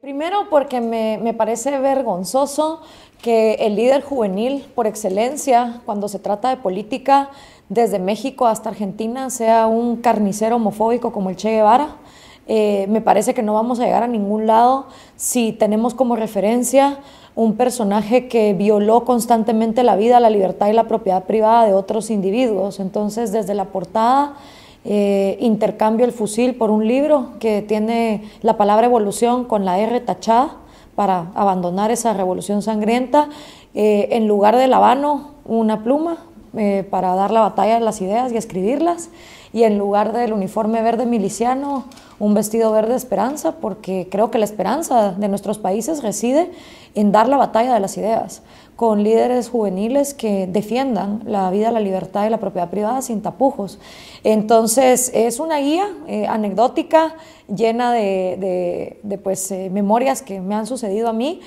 Primero porque me, parece vergonzoso que el líder juvenil por excelencia, cuando se trata de política, desde México hasta Argentina, sea un carnicero homofóbico como el Che Guevara. Eh, me parece que no vamos a llegar a ningún lado si tenemos como referencia un personaje que violó constantemente la vida, la libertad y la propiedad privada de otros individuos. Entonces, desde la portada eh, intercambio el fusil por un libro que tiene la palabra evolución con la R tachada para abandonar esa revolución sangrienta. Eh, en lugar del habano, una pluma eh, para dar la batalla de las ideas y escribirlas. Y en lugar del uniforme verde miliciano, un vestido verde esperanza, porque creo que la esperanza de nuestros países reside en dar la batalla de las ideas, con líderes juveniles que defiendan la vida, la libertad y la propiedad privada sin tapujos. Entonces, es una guía eh, anecdótica llena de, pues, eh, memorias que me han sucedido a mí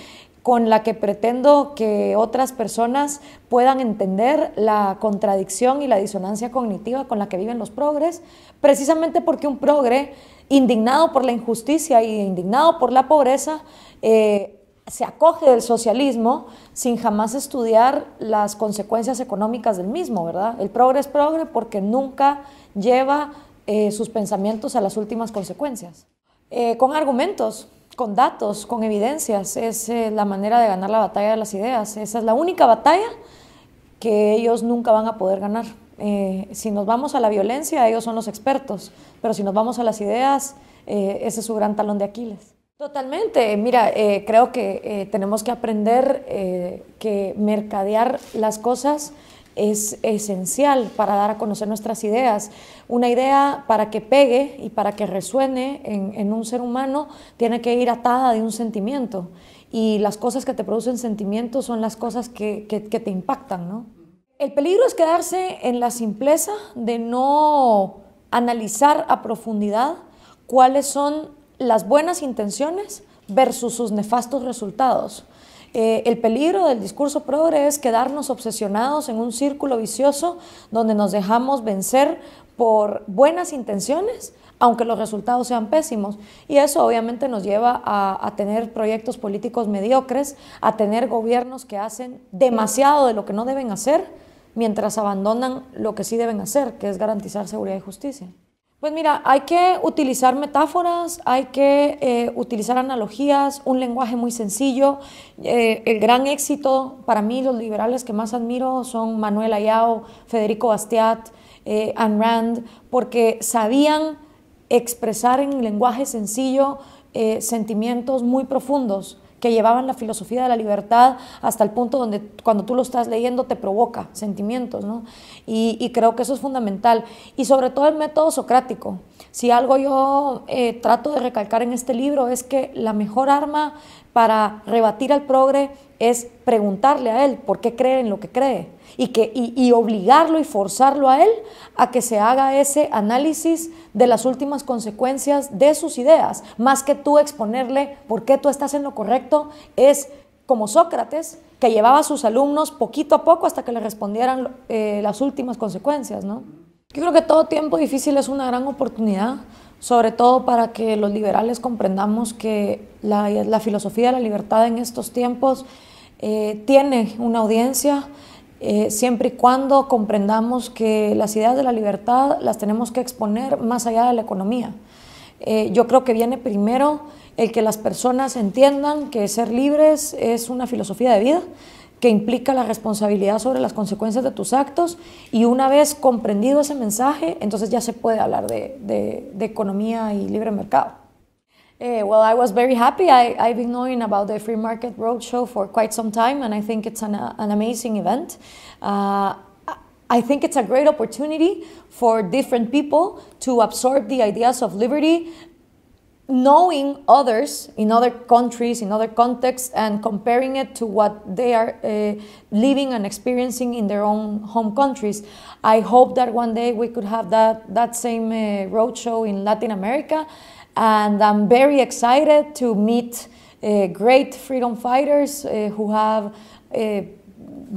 con la que pretendo que otras personas puedan entender la contradicción y la disonancia cognitiva con la que viven los progres, precisamente porque un progre, indignado por la injusticia y indignado por la pobreza, eh, se acoge del socialismo sin jamás estudiar las consecuencias económicas del mismo, ¿verdad? El progre es progre porque nunca lleva eh, sus pensamientos a las últimas consecuencias. Eh, con argumentos, con datos, con evidencias. Es eh, la manera de ganar la batalla de las ideas. Esa es la única batalla que ellos nunca van a poder ganar. Eh, si nos vamos a la violencia, ellos son los expertos, pero si nos vamos a las ideas, eh, ese es su gran talón de Aquiles. Totalmente, mira, creo que tenemos que aprender que mercadear las cosas es esencial para dar a conocer nuestras ideas. Una idea para que pegue y para que resuene en, un ser humano tiene que ir atada de un sentimiento. Y las cosas que te producen sentimientos son las cosas que, te impactan. ¿no? El peligro es quedarse en la simpleza de no analizar a profundidad cuáles son las buenas intenciones versus sus nefastos resultados. Eh, el peligro del discurso progre es quedarnos obsesionados en un círculo vicioso donde nos dejamos vencer por buenas intenciones, aunque los resultados sean pésimos. Y eso obviamente nos lleva a, tener proyectos políticos mediocres, a tener gobiernos que hacen demasiado de lo que no deben hacer, mientras abandonan lo que sí deben hacer, que es garantizar seguridad y justicia. Pues mira, hay que utilizar metáforas, hay que eh, utilizar analogías, un lenguaje muy sencillo. Eh, el gran éxito para mí, los liberales que más admiro son Manuel Ayao, Federico Bastiat, eh, Ayn Rand, porque sabían expresar en lenguaje sencillo eh, sentimientos muy profundos que llevaban la filosofía de la libertad hasta el punto donde cuando tú lo estás leyendo te provoca sentimientos, ¿no? Y, y creo que eso es fundamental. Y sobre todo el método socrático, si algo yo eh, trato de recalcar en este libro es que la mejor arma para rebatir al progre es preguntarle a él por qué cree en lo que cree y, que, obligarlo y forzarlo a él a que se haga ese análisis de las últimas consecuencias de sus ideas, más que tú exponerle por qué tú estás en lo correcto, es como Sócrates, que llevaba a sus alumnos poquito a poco hasta que le respondieran eh, las últimas consecuencias, ¿no? Yo creo que todo tiempo difícil es una gran oportunidad, sobre todo para que los liberales comprendamos que la, filosofía de la libertad en estos tiempos eh, tiene una audiencia, eh, siempre y cuando comprendamos que las ideas de la libertad las tenemos que exponer más allá de la economía. Eh, yo creo que viene primero el que las personas entiendan que ser libres es una filosofía de vida, que implica la responsabilidad sobre las consecuencias de tus actos y una vez comprendido ese mensaje, entonces ya se puede hablar de, de, economía y libre mercado. Eh, well, I was very happy. I've been knowing about the Free Market Roadshow for quite some time, and I think it's an, an amazing event. Uh, I think it's a great opportunity for different people to absorb the ideas of liberty knowing others in other countries, in other contexts, and comparing it to what they are uh, living and experiencing in their own home countries. I hope that one day we could have that, that same uh, roadshow in Latin America. And I'm very excited to meet uh, great freedom fighters uh, who have uh,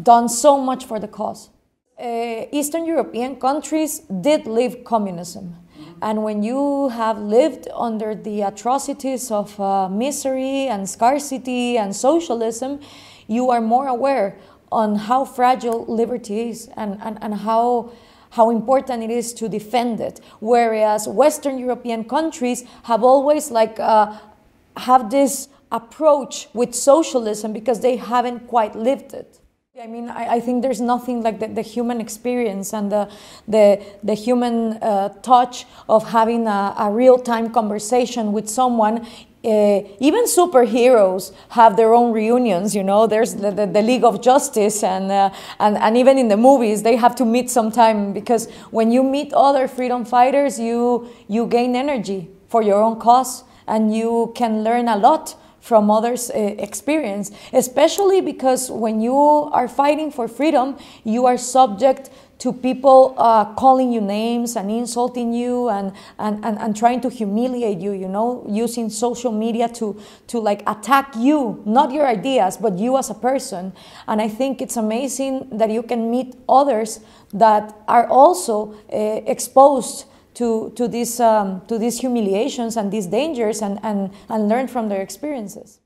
done so much for the cause. Uh, Eastern European countries did leave communism and when you have lived under the atrocities of uh, misery and scarcity and socialism, you are more aware on how fragile liberty is and, and, and how how important it is to defend it whereas western european countries have always like uh, have this approach with socialism because they haven't quite lived it I mean, I, I, think there's nothing like the, the human experience and the the, the human uh, touch of having a, a real time conversation with someone uh, even superheroes have their own reunions. You know, there's the, the, the League of Justice, and, uh, and and even in the movies, they have to meet sometime because when you meet other freedom fighters, you you gain energy for your own cause, and you can learn a lot from others' experience, especially because when you are fighting for freedom, you are subject to people uh, calling you names and insulting you and, and, and, and trying to humiliate you, you know, using social media to, to like attack you, not your ideas, but you as a person. And I think it's amazing that you can meet others that are also uh, exposed to, to, these, um, to these humiliations and these dangers and, and, and learn from their experiences.